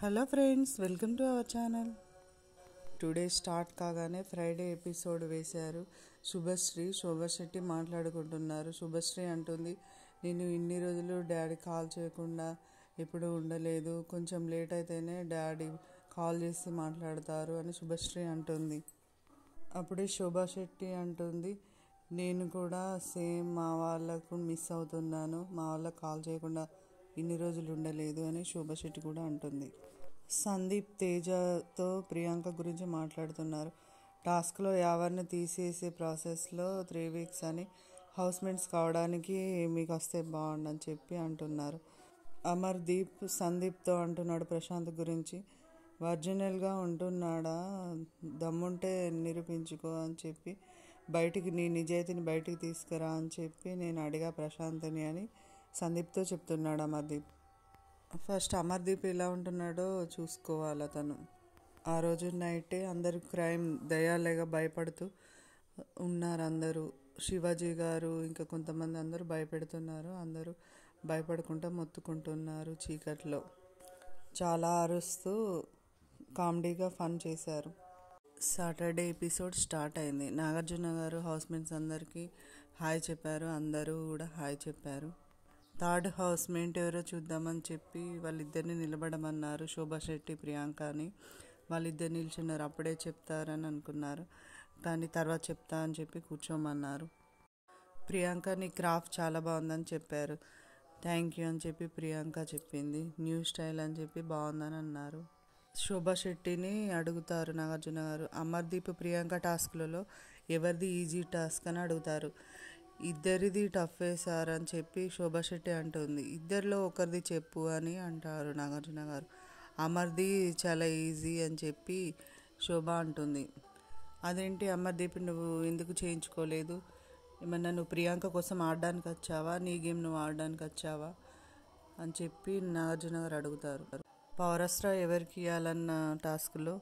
hello friends welcome to our channel today start కాగానే Friday episode వేశారు శుభశ్రీ శోభశెట్టి మాట్లాడుకుంటున్నారు శుభశ్రీ అంటుంది నేను ఇన్ని రోజులు డాడీ కాల్ చేయకుండా ఎప్పుడు ఉండలేదు కొంచెం లేట్ అయితేనే డాడీ కాల్ చేసి మాట్లాడతారు అని శుభశ్రీ అంటుంది అప్పుడే శోభశెట్టి అంటుంది నేను కూడా సేమ్ మా వాళ్ళకు మిస్ అవుతున్నాను మా వాళ్ళకు కాల్ చేయకుండా ఇన్ని రోజులు ఉండలేదు అని శోభశెట్టి కూడా అంటుంది సందీప్ తేజతో ప్రియాంక గురించి మాట్లాడుతున్నారు టాస్క్లో ఎవరిని తీసేసే ప్రాసెస్లో త్రీ వీక్స్ అని హౌస్మేట్స్ కావడానికి మీకు వస్తే బాగుండని చెప్పి అంటున్నారు అమర్ దీప్ సందీప్తో అంటున్నాడు ప్రశాంత్ గురించి వర్జినల్గా ఉంటున్నాడా దమ్ముంటే నిరూపించుకో అని చెప్పి బయటికి నీ నిజాయితీని బయటికి తీసుకురా అని చెప్పి నేను అడిగా ప్రశాంత్ని అని సందీప్తో చెప్తున్నాడు అమర్దీప్ ఫస్ట్ అమర్దీప్ ఎలా ఉంటున్నాడో చూసుకోవాలి అతను ఆ రోజు నైటే అందరూ క్రైమ్ దయాలేగా భయపడుతూ ఉన్నారు అందరూ శివాజీ గారు ఇంకా కొంతమంది అందరూ భయపెడుతున్నారు అందరూ భయపడకుండా మొత్తుకుంటున్నారు చీకట్లో చాలా అరుస్తూ కామెడీగా ఫన్ చేశారు సాటర్డే ఎపిసోడ్ స్టార్ట్ అయింది నాగార్జున గారు హౌస్మేట్స్ అందరికీ హాయ్ చెప్పారు అందరూ కూడా హాయ్ చెప్పారు థర్డ్ హౌస్ మేట్ ఎవరో చూద్దామని చెప్పి వాళ్ళిద్దరిని నిలబడమన్నారు శోభా శెట్టి ప్రియాంక అని వాళ్ళిద్దరు నిల్చున్నారు అప్పుడే చెప్తారని అనుకున్నారు కానీ తర్వాత చెప్తా అని చెప్పి కూర్చోమన్నారు ప్రియాంక నీ క్రాఫ్ట్ చాలా బాగుందని చెప్పారు థ్యాంక్ యూ అని చెప్పి ప్రియాంక చెప్పింది న్యూ స్టైల్ అని చెప్పి బాగుందని అన్నారు శోభా శెట్టిని అడుగుతారు నాగార్జున గారు అమర్దీప్ ప్రియాంక టాస్క్లలో ఎవరిది ఈజీ టాస్క్ అని అడుగుతారు ఇద్దరిది టఫ్ సార్ అని చెప్పి శోభశెట్టి అంటుంది ఇద్దరిలో ఒకరిది చెప్పు అని అంటారు నాగార్జున గారు అమర్ది చాలా ఈజీ అని చెప్పి శోభ అంటుంది అదేంటి అమర్దీప్ నువ్వు ఎందుకు చేయించుకోలేదు ఏమన్నా నువ్వు ప్రియాంక కోసం ఆడడానికి వచ్చావా నీ గేమ్ నువ్వు ఆడడానికి వచ్చావా అని చెప్పి నాగార్జున గారు అడుగుతారు పౌరస్ట్ర ఎవరికి ఇవ్వాలన్న టాస్క్లో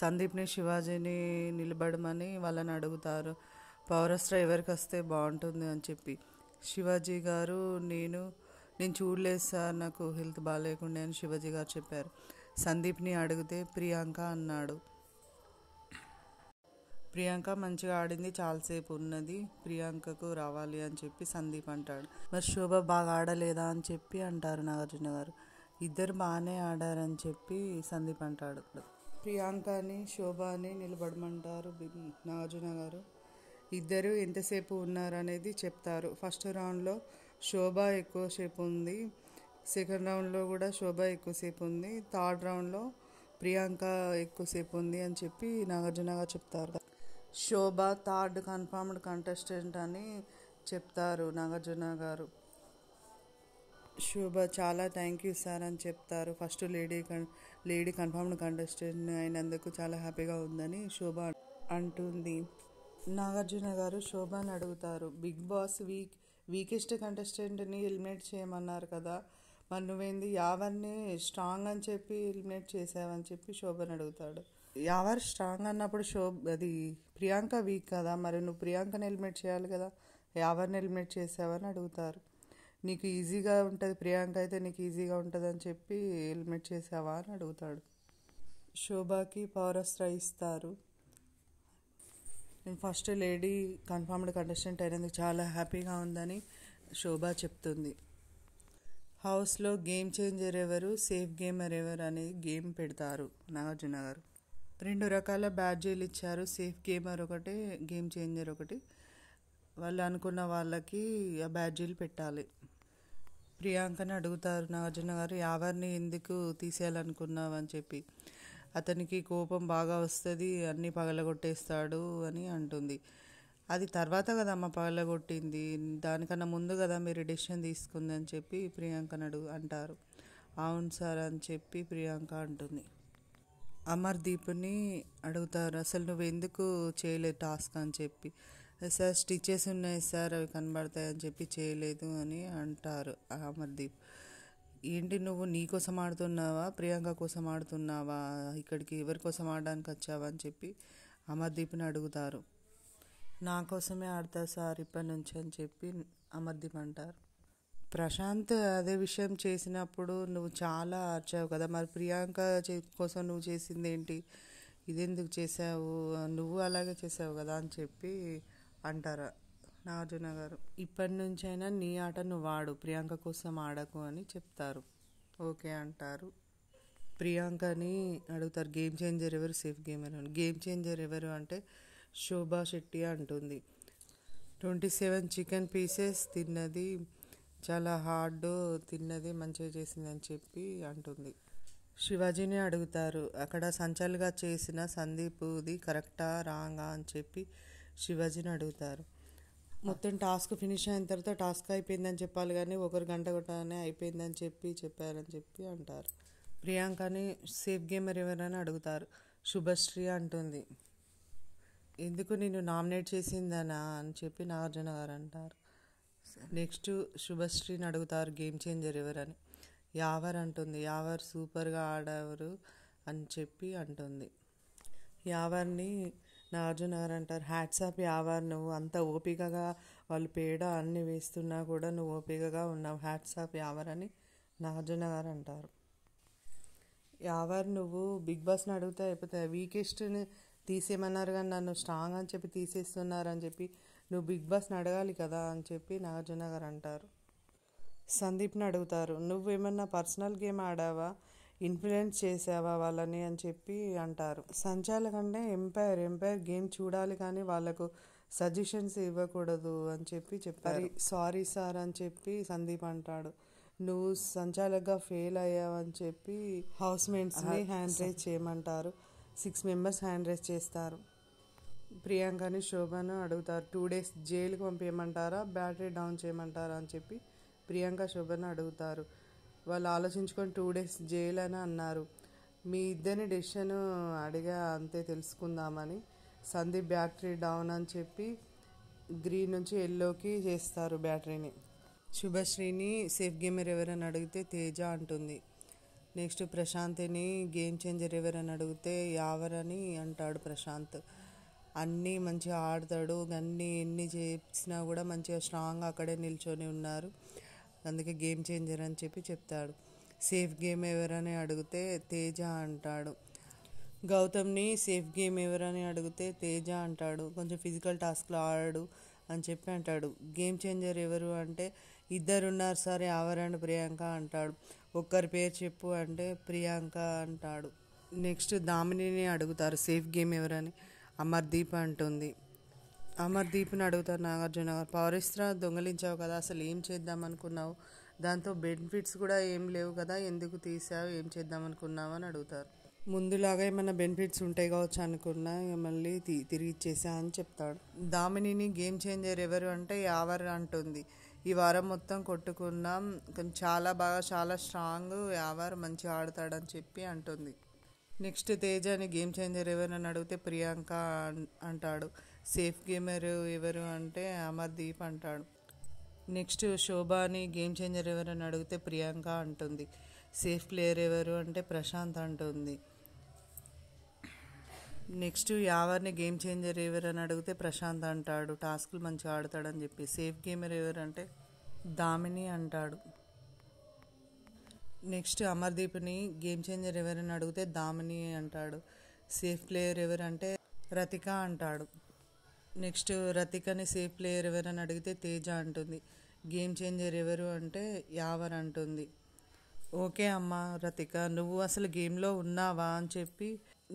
సందీప్ని శివాజీని నిలబడమని వాళ్ళని అడుగుతారు పవరస్ట్రా ఎవరికి వస్తే బాగుంటుంది అని చెప్పి శివాజీ గారు నేను నేను చూడలేదు సార్ నాకు హెల్త్ బాగాలేకుండా అని శివాజీ గారు చెప్పారు సందీప్ని అడిగితే ప్రియాంక అన్నాడు ప్రియాంక మంచిగా ఆడింది చాలాసేపు ఉన్నది ప్రియాంకకు రావాలి అని చెప్పి సందీప్ అంటాడు మరి శోభ బాగా ఆడలేదా అని చెప్పి అంటారు నాగార్జున గారు ఇద్దరు బాగానే ఆడారని చెప్పి సందీప్ అంటాడు ప్రియాంకని శోభని నిలబడమంటారు నాగార్జున గారు ఇద్దరు ఎంతసేపు ఉన్నారు అనేది చెప్తారు ఫస్ట్ రౌండ్లో శోభ ఎక్కువసేపు ఉంది సెకండ్ రౌండ్లో కూడా శోభ ఎక్కువసేపు ఉంది థర్డ్ రౌండ్లో ప్రియాంక ఎక్కువసేపు ఉంది అని చెప్పి నాగార్జునగా చెప్తారు శోభ థర్డ్ కన్ఫర్మ్డ్ కంటెస్టెంట్ అని చెప్తారు నాగార్జున గారు శోభ చాలా థ్యాంక్ యూ సార్ అని చెప్తారు first lady con lady confirmed contestant అయినందుకు చాలా హ్యాపీగా ఉందని శోభ అంటుంది నాగార్జున గారు శోభాని అడుగుతారు బిగ్ బాస్ వీక్ వీకెస్ట్ కంటెస్టెంట్ని ఎలిమినేట్ చేయమన్నారు కదా మరి నువ్వేంది యావర్ని స్ట్రాంగ్ అని చెప్పి ఎలిమినేట్ చేసావని చెప్పి శోభన్ అడుగుతాడు యావర్ స్ట్రాంగ్ అన్నప్పుడు శో అది ప్రియాంక వీక్ కదా మరి నువ్వు ప్రియాంకని ఎలిమినేట్ చేయాలి కదా యావర్ని ఎలిమినేట్ చేసావని అడుగుతారు నీకు ఈజీగా ఉంటుంది ప్రియాంక అయితే నీకు ఈజీగా ఉంటుంది అని చెప్పి ఎలిమినేట్ చేసావా అని అడుగుతాడు శోభాకి పౌరస్త్ర ఇస్తారు నేను ఫస్ట్ లేడీ కన్ఫర్మ్డ్ కంటెస్టెంట్ అయినందుకు చాలా హ్యాపీగా ఉందని శోభ చెప్తుంది హౌస్లో గేమ్ చేంజర్ ఎవరు సేఫ్ గేమర్ ఎవరు అనేది గేమ్ పెడతారు నాగార్జున గారు రెండు రకాల బ్యాడ్జీలు ఇచ్చారు సేఫ్ గేమర్ ఒకటి గేమ్ చేంజర్ ఒకటి వాళ్ళు అనుకున్న వాళ్ళకి ఆ బ్యాడ్జీలు పెట్టాలి ప్రియాంకని అడుగుతారు నాగార్జున గారు ఎవరిని ఎందుకు తీసేయాలనుకున్నావు అని చెప్పి అతనికి కోపం బాగా వస్తుంది అన్ని పగలగొట్టేస్తాడు అని అంటుంది అది తర్వాత కదమ్మ పగలగొట్టింది దానికన్నా ముందు కదా మీరు డెసిషన్ తీసుకుందని చెప్పి ప్రియాంకనడు అంటారు అవును సార్ అని చెప్పి ప్రియాంక అంటుంది అమర్దీప్ని అడుగుతారు అసలు నువ్వు ఎందుకు చేయలేదు టాస్క్ అని చెప్పి సార్ స్టిచెస్ ఉన్నాయి సార్ అవి కనబడతాయి అని చెప్పి చేయలేదు అని అంటారు అమర్దీప్ ఏంటి నువ్వు నీ కోసం ఆడుతున్నావా ప్రియాంక కోసం ఆడుతున్నావా ఇక్కడికి ఎవరి కోసం ఆడడానికి వచ్చావా అని చెప్పి అమర్దీప్ని అడుగుతారు నా కోసమే ఆడతా సార్ ఇప్పటి నుంచి అని చెప్పి అమర్దీప్ అంటారు ప్రశాంత్ అదే విషయం చేసినప్పుడు నువ్వు చాలా ఆడ్చావు కదా మరి ప్రియాంక కోసం నువ్వు చేసింది ఏంటి ఇదెందుకు చేసావు నువ్వు అలాగే చేసావు కదా అని చెప్పి అంటారు నాగార్జున గారు ఇప్పటి నుంచైనా నీ ఆట నువ్వు ఆడు ప్రియాంక కోసం ఆడకు అని చెప్తారు ఓకే అంటారు ప్రియాంకని అడుగుతారు గేమ్ చేంజర్ ఎవరు సేఫ్ గేమర్ అని గేమ్ చేంజర్ ఎవరు అంటే శోభా శెట్టి అంటుంది ట్వంటీ సెవెన్ చికెన్ పీసెస్ తిన్నది చాలా హార్డ్ తిన్నది మంచిగా చేసిందని చెప్పి అంటుంది శివాజీని అడుగుతారు అక్కడ సంచల్గా చేసిన సందీప్ది కరెక్టా రాంగా అని చెప్పి శివాజీని అడుగుతారు మొత్తం టాస్క్ ఫినిష్ అయిన తర్వాత టాస్క్ అయిపోయిందని చెప్పాలి కానీ ఒకరు గంట కొట్టగానే అయిపోయిందని చెప్పి చెప్పారని చెప్పి అంటారు ప్రియాంకని సేఫ్ గేమర్ ఎవరని అడుగుతారు శుభశ్రీ అంటుంది ఎందుకు నేను నామినేట్ చేసిందనా అని చెప్పి నాగార్జున గారు అంటారు నెక్స్ట్ శుభశ్రీని అడుగుతారు గేమ్ చేంజర్ ఎవరని యావర్ అంటుంది యావర్ సూపర్గా ఆడేవారు అని చెప్పి అంటుంది యావర్ని నాగార్జున గారు అంటారు హ్యాట్సాప్ యావర్ నువ్వు అంత ఓపికగా వాళ్ళు పేడ అన్ని వేస్తున్నా కూడా నువ్వు ఓపికగా ఉన్నావు హ్యాట్సాప్ యావర్ అని నాగార్జున గారు అంటారు యావర్ నువ్వు బిగ్ బాస్ని అడిగితే అయిపోతే వీకెస్ట్ని తీసేయమన్నారు కానీ నన్ను స్ట్రాంగ్ అని చెప్పి తీసేస్తున్నారు అని చెప్పి నువ్వు బిగ్ బాస్ని అడగాలి కదా అని చెప్పి నాగార్జున గారు అంటారు సందీప్ని అడుగుతారు నువ్వేమన్నా పర్సనల్ గేమ్ ఆడావా ఇన్ఫ్లుయెన్స్ చేసావా వాళ్ళని అని చెప్పి అంటారు సంచాలకంటే ఎంపైర్ ఎంపైర్ గేమ్ చూడాలి కానీ వాళ్ళకు సజెషన్స్ ఇవ్వకూడదు అని చెప్పి చెప్పారు సారీ సార్ అని చెప్పి సందీప్ అంటాడు నువ్వు సంచాలక్గా ఫెయిల్ అయ్యావని చెప్పి హౌస్ మేట్స్ని హ్యాండ్ రైజ్ చేయమంటారు సిక్స్ మెంబర్స్ హ్యాండ్ రైజ్ చేస్తారు ప్రియాంకని శోభను అడుగుతారు టూ డేస్ జైలుకి పంపించమంటారా బ్యాటరీ డౌన్ చేయమంటారా అని చెప్పి ప్రియాంక శోభను అడుగుతారు వాళ్ళు ఆలోచించుకొని టూ డేస్ జైలు అని అన్నారు మీ ఇద్దరిని డెసిషన్ అడిగా అంతే తెలుసుకుందామని సందీప్ బ్యాటరీ డౌన్ అని చెప్పి గ్రీన్ నుంచి ఎల్లోకి చేస్తారు బ్యాటరీని శుభశ్రీని సేఫ్ గేమర్ ఎవరని అడిగితే తేజ అంటుంది నెక్స్ట్ ప్రశాంత్ని గేమ్ చేంజర్ ఎవరని అడిగితే యావరని అంటాడు ప్రశాంత్ అన్నీ మంచిగా ఆడతాడు అన్నీ ఎన్ని చేసినా కూడా మంచిగా స్ట్రాంగ్ అక్కడే నిల్చొని ఉన్నారు అందుకే గేమ్ చేంజర్ అని చెప్పి చెప్తాడు సేఫ్ గేమ్ ఎవరని అడిగితే తేజ అంటాడు గౌతమ్ని సేఫ్ గేమ్ ఎవరని అడిగితే తేజ అంటాడు కొంచెం ఫిజికల్ టాస్క్లో ఆడాడు అని చెప్పి అంటాడు గేమ్ చేంజర్ ఎవరు అంటే ఇద్దరు ఉన్నారు సార్ ఆవరణ ప్రియాంక అంటాడు ఒక్కరి పేరు చెప్పు అంటే ప్రియాంక అంటాడు నెక్స్ట్ దామినిని అడుగుతారు సేఫ్ గేమ్ ఎవరని అమర్దీప్ అంటుంది అమర్దీప్ని అడుగుతారు నాగార్జున గారు పౌరిస్త్రా దొంగలించావు కదా అసలు ఏం చేద్దాం అనుకున్నావు దాంతో బెనిఫిట్స్ కూడా ఏం లేవు కదా ఎందుకు తీసావు ఏం చేద్దాం అనుకున్నావు అని అడుగుతారు ముందులాగా ఏమైనా బెనిఫిట్స్ ఉంటాయి కావచ్చు అనుకున్నా మళ్ళీ తి తిరిగి ఇచ్చేసా అని చెప్తాడు దామినిని గేమ్ చేంజర్ ఎవరు అంటే యావర్ అంటుంది ఈ వారం మొత్తం కొట్టుకున్నాం చాలా బాగా చాలా స్ట్రాంగ్ యావర్ మంచిగా ఆడతాడని చెప్పి అంటుంది నెక్స్ట్ తేజ అని గేమ్ చేంజర్ అని అడిగితే ప్రియాంక అంటాడు సేఫ్ గేమర్ ఎవరు అంటే అమర్దీప్ అంటాడు నెక్స్ట్ శోభాని గేమ్ చేంజర్ ఎవరని అడిగితే ప్రియాంక అంటుంది సేఫ్ ప్లేయర్ ఎవరు అంటే ప్రశాంత్ అంటుంది నెక్స్ట్ యావర్ని గేమ్ చేంజర్ ఎవరని అడిగితే ప్రశాంత్ అంటాడు టాస్క్లు మంచిగా ఆడతాడని చెప్పి సేఫ్ గేమర్ ఎవరంటే దామిని అంటాడు నెక్స్ట్ అమర్దీప్ని గేమ్ చేంజర్ ఎవరని అడిగితే దామిని అంటాడు సేఫ్ ప్లేయర్ ఎవరంటే రతిక అంటాడు నెక్స్ట్ రతికని సేఫ్ ప్లేయర్ ఎవరని అడిగితే తేజ అంటుంది గేమ్ చేంజర్ ఎవరు అంటే యావర్ అంటుంది ఓకే అమ్మ రతిక నువ్వు అసలు గేమ్లో ఉన్నావా అని చెప్పి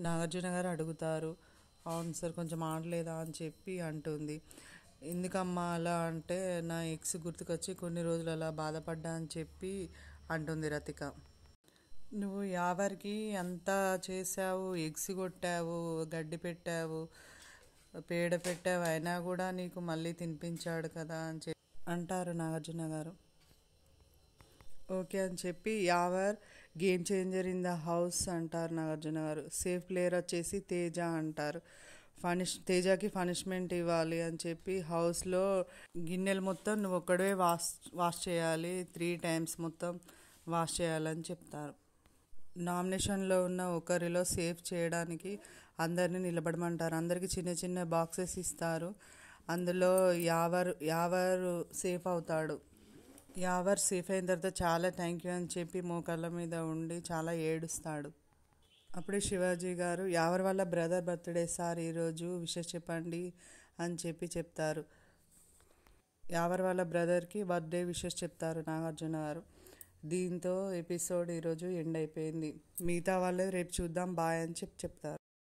నాగార్జున గారు అడుగుతారు అవును సార్ కొంచెం ఆడలేదా అని చెప్పి అంటుంది ఎందుకమ్మా అలా అంటే నా ఎక్స్ గుర్తుకొచ్చి కొన్ని రోజులు అలా బాధపడ్డా అని చెప్పి అంటుంది రతిక నువ్వు యావరికి ఎంత చేసావు ఎగ్స్ కొట్టావు గడ్డి పెట్టావు పేడ పెట్టావు అయినా కూడా నీకు మళ్ళీ తినిపించాడు కదా అని చెప్పి అంటారు నాగార్జున గారు ఓకే అని చెప్పి Yawar game changer in the house అంటారు నాగార్జున గారు సేఫ్ ప్లేయర్ వచ్చేసి తేజ అంటారు పనిష్ తేజకి పనిష్మెంట్ ఇవ్వాలి అని చెప్పి హౌస్లో గిన్నెలు మొత్తం నువ్వు ఒక్కడే వాష్ వాష్ చేయాలి త్రీ టైమ్స్ మొత్తం వాష్ చేయాలని చెప్తారు నామినేషన్లో ఉన్న ఒకరిలో సేఫ్ చేయడానికి అందరినీ నిలబడమంటారు అందరికీ చిన్న చిన్న బాక్సెస్ ఇస్తారు అందులో యావరు యావరు సేఫ్ అవుతాడు యావర్ సేఫ్ అయిన తర్వాత చాలా థ్యాంక్ యూ అని చెప్పి మోకాళ్ళ మీద ఉండి చాలా ఏడుస్తాడు అప్పుడే శివాజీ గారు యావర్ వాళ్ళ బ్రదర్ బర్త్డే సార్ ఈరోజు విషెస్ చెప్పండి అని చెప్పి చెప్తారు యావర్ వాళ్ళ బ్రదర్కి బర్త్డే విషెస్ చెప్తారు నాగార్జున గారు దీంతో ఎపిసోడ్ ఈరోజు ఎండ్ అయిపోయింది మిగతా వాళ్ళు రేపు చూద్దాం బాయ్ అని చెప్పి చెప్తారు